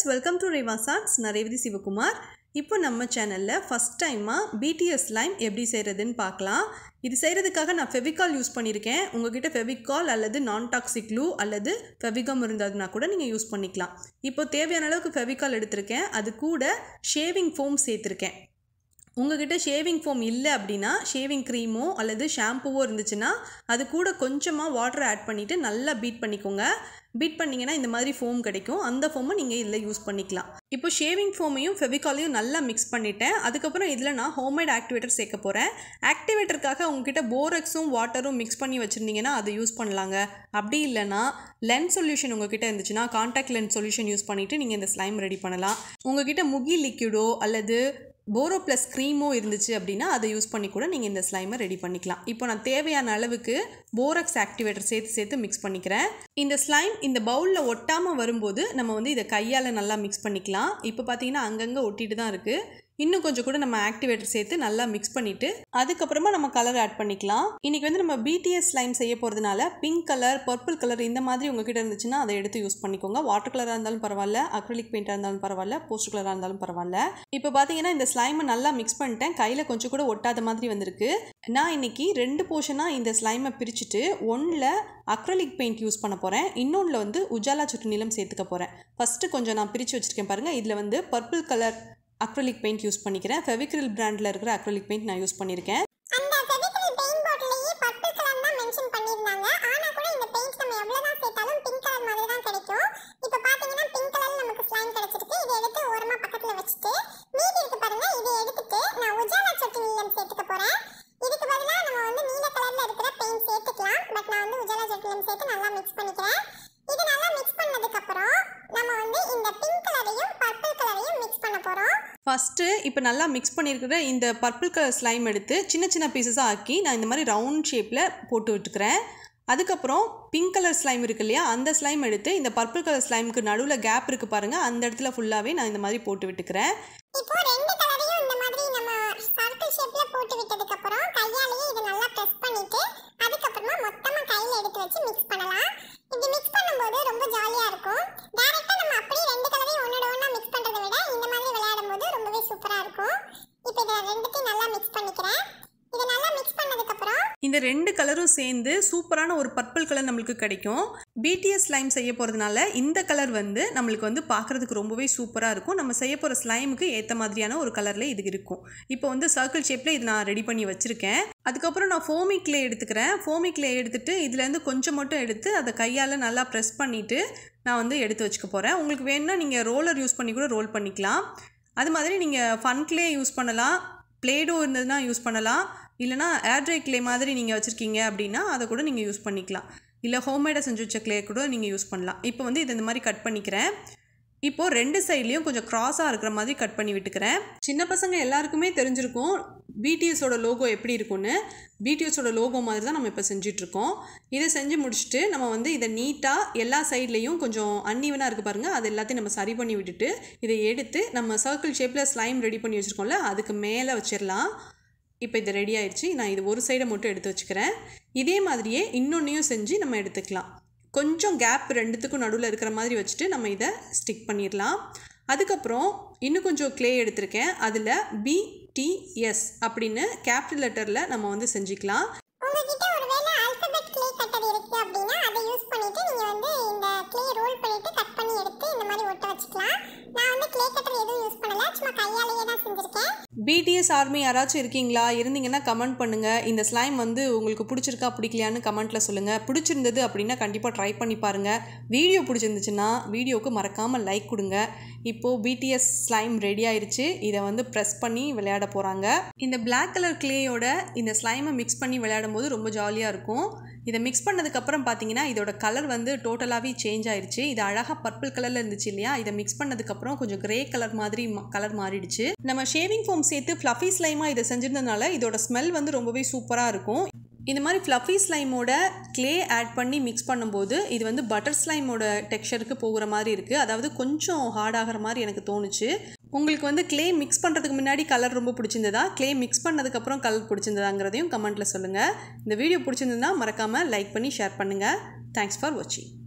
guys welcome to Reva சாக்ஸ் சிவகுமார் இப்போ நம்ம சேனலில் ஃபஸ்ட் டைமாக பிடிஎஸ் லைம் எப்படி செய்கிறதுன்னு பார்க்கலாம் இது செய்கிறதுக்காக நான் ஃபெவிகால் யூஸ் பண்ணியிருக்கேன் உங்ககிட்ட ஃபெவிகால் அல்லது நான் டாக்ஸிக் க்ளூ அல்லது ஃபெவிகம் இருந்ததுன்னா கூட நீங்கள் யூஸ் பண்ணிக்கலாம் இப்போ தேவையான அளவுக்கு ஃபெவிகால் எடுத்திருக்கேன் அது கூட ஷேவிங் ஃபோம் சேர்த்துருக்கேன் உங்ககிட்ட ஷேவிங் ஃபோம் இல்லை அப்படின்னா ஷேவிங் க்ரீமோ அல்லது ஷாம்புவோ இருந்துச்சுன்னா அது கூட கொஞ்சமாக வாட்டர் ஆட் பண்ணிவிட்டு நல்லா பீட் பண்ணிக்கோங்க பீட் பண்ணிங்கன்னா இந்த மாதிரி ஃபோம் கிடைக்கும் அந்த ஃபோமை நீங்கள் இதில் யூஸ் பண்ணிக்கலாம் இப்போ ஷேவிங் ஃபோமையும் ஃபெவிகாலையும் நல்லா மிக்ஸ் பண்ணிட்டேன் அதுக்கப்புறம் இதில் நான் ஹோம்மேட் ஆக்டிவேட்டர் சேர்க்க போகிறேன் ஆக்டிவேட்டருக்காக உங்ககிட்ட போரக்ஸும் வாட்டரும் மிக்ஸ் பண்ணி வச்சுருந்தீங்கன்னா அதை யூஸ் பண்ணலாங்க அப்படி இல்லைனா லென்ஸ் சொல்யூஷன் உங்ககிட்ட இருந்துச்சுன்னா கான்டாக்ட் லென்ஸ் சொல்யூஷன் யூஸ் பண்ணிவிட்டு நீங்கள் இந்த ஸ்லைம் ரெடி பண்ணலாம் உங்ககிட்ட முகி லிக்யூடோ அல்லது போரோ ப்ளஸ் க்ரீமும் இருந்துச்சு அப்படின்னா அதை யூஸ் பண்ணி கூட நீங்கள் இந்த ஸ்லைமை ரெடி பண்ணிக்கலாம் இப்போ நான் தேவையான அளவுக்கு போரக்ஸ் ஆக்டிவேட்டர் சேர்த்து சேர்த்து மிக்ஸ் பண்ணிக்கிறேன் இந்த ஸ்லைம் இந்த பவுலில் ஒட்டாமல் வரும்போது நம்ம வந்து இதை கையால் நல்லா மிக்ஸ் பண்ணிக்கலாம் இப்போ பார்த்தீங்கன்னா அங்கங்கே ஒட்டிட்டு தான் இருக்குது இன்னும் கொஞ்சம் கூட நம்ம ஆக்டிவேட்டர் சேர்த்து நல்லா மிக்ஸ் பண்ணிவிட்டு அதுக்கப்புறமா நம்ம கலர் ஆட் பண்ணிக்கலாம் இன்றைக்கி வந்து நம்ம பிடிஎஸ் லைன் செய்ய போகிறதுனால பிங்க் கலர் பர்பிள் கலர் இந்த மாதிரி உங்ககிட்ட இருந்துச்சுன்னா அதை எடுத்து யூஸ் பண்ணிக்கோங்க வாட்டர் கலராக இருந்தாலும் பரவாயில்ல அக்ரிலிக் பெயிண்டாக இருந்தாலும் பரவாயில்ல போஸ்ட் கலராக இருந்தாலும் பரவாயில்ல இப்போ பார்த்தீங்கன்னா இந்த ஸ்லைமை நல்லா மிக்ஸ் பண்ணிட்டேன் கையில் கொஞ்சம் கூட ஒட்டாத மாதிரி வந்திருக்கு நான் இன்னைக்கு ரெண்டு போர்ஷனாக இந்த ஸ்லைமை பிரிச்சுட்டு ஒன்றில் அக்ரலிக் பெயிண்ட் யூஸ் பண்ண போகிறேன் இன்னொன்றில் வந்து உஜாலா சுற்று நிலம் சேர்த்துக்க போகிறேன் ஃபஸ்ட்டு கொஞ்சம் நான் பிரித்து வச்சுருக்கேன் பாருங்கள் இதில் வந்து purple colour acrylic paint use பண்ணிக்கிறேன் ஃபெவிக்ரில் பிராண்டில் இருக்கிற அக்ரலிக் பெயிண்ட் நான் யூஸ் பண்ணியிருக்கேன் ஃபஸ்ட்டு இப்போ நல்லா மிக்ஸ் பண்ணியிருக்கிற இந்த பர்பிள் கலர் ஸ்லைம் எடுத்து சின்ன சின்ன பீசஸாக ஆக்கி நான் இந்த மாதிரி ரவுண்ட் ஷேப்பில் போட்டு விட்டுக்கிறேன் அதுக்கப்புறம் பிங்க் கலர் ஸ்லைம் இருக்கு இல்லையா அந்த ஸ்லைம் எடுத்து இந்த பர்பிள் கலர் ஸ்லைமுக்கு நடுவில் கேப் இருக்குது பாருங்கள் அந்த இடத்துல ஃபுல்லாகவே நான் இந்த மாதிரி போட்டு விட்டுக்கிறேன் அதுக்கப்புறமா மொத்தமாக கையில் எடுத்து வச்சு மிக்ஸ் பண்ணலாம் இந்த ரெண்டு கலரும் சேர்ந்து சூப்பரான ஒரு பர்பிள் கலர் நம்மளுக்கு கிடைக்கும் பிடிஎஸ் ஸ்லைம் செய்ய போகிறதுனால இந்த கலர் வந்து நம்மளுக்கு வந்து பார்க்குறதுக்கு ரொம்பவே சூப்பராக இருக்கும் நம்ம செய்ய போகிற ஸ்லைமுக்கு ஏற்ற மாதிரியான ஒரு கலரில் இது இருக்கும் இப்போ வந்து சர்க்கிள் ஷேப்பில் இது நான் ரெடி பண்ணி வச்சுருக்கேன் அதுக்கப்புறம் நான் ஃபோமிக்லே எடுத்துக்கிறேன் ஃபோமிக்லே எடுத்துகிட்டு இதுலேருந்து கொஞ்சம் மட்டும் எடுத்து அதை கையால் நல்லா ப்ரெஸ் பண்ணிவிட்டு நான் வந்து எடுத்து வச்சுக்க போகிறேன் உங்களுக்கு வேணும்னா நீங்கள் ரோலர் யூஸ் பண்ணி கூட ரோல் பண்ணிக்கலாம் அது மாதிரி நீங்கள் ஃபன் கிளே யூஸ் பண்ணலாம் பிளேடோ இருந்ததுன்னா யூஸ் பண்ணலாம் இல்லைனா ஏர்ட்ரை கிளே மாதிரி நீங்கள் வச்சுருக்கீங்க அப்படின்னா அதை கூட நீங்கள் யூஸ் பண்ணிக்கலாம் இல்லை ஹோம்மேடாக செஞ்சு வச்ச கிளே கூட நீங்கள் யூஸ் பண்ணலாம் இப்போ வந்து இது இந்த மாதிரி கட் பண்ணிக்கிறேன் இப்போது ரெண்டு சைட்லேயும் கொஞ்சம் க்ராஸாக இருக்கிற மாதிரி கட் பண்ணி விட்டுக்கிறேன் சின்ன பசங்க எல்லாருக்குமே தெரிஞ்சிருக்கும் பிடிஎஸோட லோகோ எப்படி இருக்கும்னு பிடிஎஸோட லோகோ மாதிரி தான் நம்ம இப்போ செஞ்சிட்ருக்கோம் இதை செஞ்சு முடிச்சுட்டு நம்ம வந்து இதை நீட்டாக எல்லா சைட்லேயும் கொஞ்சம் அன்னீவனாக இருக்குது பாருங்கள் அது எல்லாத்தையும் நம்ம சரி பண்ணி விட்டுட்டு இதை எடுத்து நம்ம சர்க்கிள் ஷேப்பில் ஸ்லைம் ரெடி பண்ணி வச்சுருக்கோம்ல அதுக்கு மேலே வச்சிடலாம் இப்போ இது ரெடி ஆயிடுச்சு நான் இது ஒரு சைடை மட்டும் எடுத்து வச்சுக்கிறேன் இதே மாதிரியே இன்னொன்றையும் செஞ்சு நம்ம எடுத்துக்கலாம் கொஞ்சம் கேப் ரெண்டுத்துக்கும் நடுவில் இருக்கிற மாதிரி வச்சுட்டு நம்ம இதை ஸ்டிக் பண்ணிடலாம் அதுக்கப்புறம் இன்னும் கொஞ்சம் க்ளே எடுத்திருக்கேன் அதில் பிடிஎஸ் அப்படின்னு கேபிட்டல் லெட்டரில் நம்ம வந்து செஞ்சுக்கலாம் நான் வந்து கிளே கட்டர் எதுவும் யூஸ் பண்ணல சும்மா கையாலேயே தான் செஞ்சுருக்கேன் பிடிஎஸ் ஆர்மி யாராச்சும் இருக்கீங்களா இருந்தீங்கன்னா கமெண்ட் பண்ணுங்கள் இந்த ஸ்லைம் வந்து உங்களுக்கு பிடிச்சிருக்கா பிடிக்கலையான்னு கமெண்ட்டில் சொல்லுங்கள் பிடிச்சிருந்தது அப்படின்னா கண்டிப்பாக ட்ரை பண்ணி பாருங்கள் வீடியோ பிடிச்சிருந்துச்சுன்னா வீடியோவுக்கு மறக்காமல் லைக் கொடுங்க இப்போது பிடிஎஸ் ஸ்லைம் ரெடி ஆயிடுச்சு இதை வந்து ப்ரெஸ் பண்ணி விளையாட போகிறாங்க இந்த பிளாக் கலர் கிளேயோட இந்த ஸ்லைமை மிக்ஸ் பண்ணி விளையாடும் போது ரொம்ப ஜாலியாக இருக்கும் இதை மிக்ஸ் பண்ணதுக்கப்புறம் பார்த்தீங்கன்னா இதோட கலர் வந்து டோட்டலாகவே சேஞ்ச் ஆயிடுச்சு இது அழகாக பர்பிள் கலரில் இருந்துச்சு இல்லையா இதை மிக்ஸ் பண்ணதுக்கப்புறம் கொஞ்சம் கிரே கலர் மாதிரி கலர் மாறிடுச்சு நம்ம ஷேவிங் ஃபோம் சேர்த்து ஃப்ளஃபி ஸ்லைமாக இதை செஞ்சிருந்ததுனால இதோட ஸ்மெல் வந்து ரொம்பவே சூப்பராக இருக்கும் இந்த மாதிரி ஃப்ளஃபி ஸ்லைமோட க்ளே ஆட் பண்ணி மிக்ஸ் பண்ணும்போது இது வந்து பட்டர் ஸ்லைமோட டெக்ஸ்சருக்கு போகிற மாதிரி இருக்குது அதாவது கொஞ்சம் ஹார்டாகிற மாதிரி எனக்கு தோணுச்சு உங்களுக்கு வந்து க்ளே மிக்ஸ் பண்ணுறதுக்கு முன்னாடி கலர் ரொம்ப பிடிச்சிருந்ததா க்ளே மிக்ஸ் பண்ணதுக்கப்புறம் கலர் பிடிச்சிருந்ததாங்கிறதையும் கமெண்ட்டில் சொல்லுங்கள் இந்த வீடியோ பிடிச்சிருந்ததுன்னா மறக்காமல் லைக் பண்ணி ஷேர் பண்ணுங்கள் தேங்க்ஸ் ஃபார் வாட்சிங்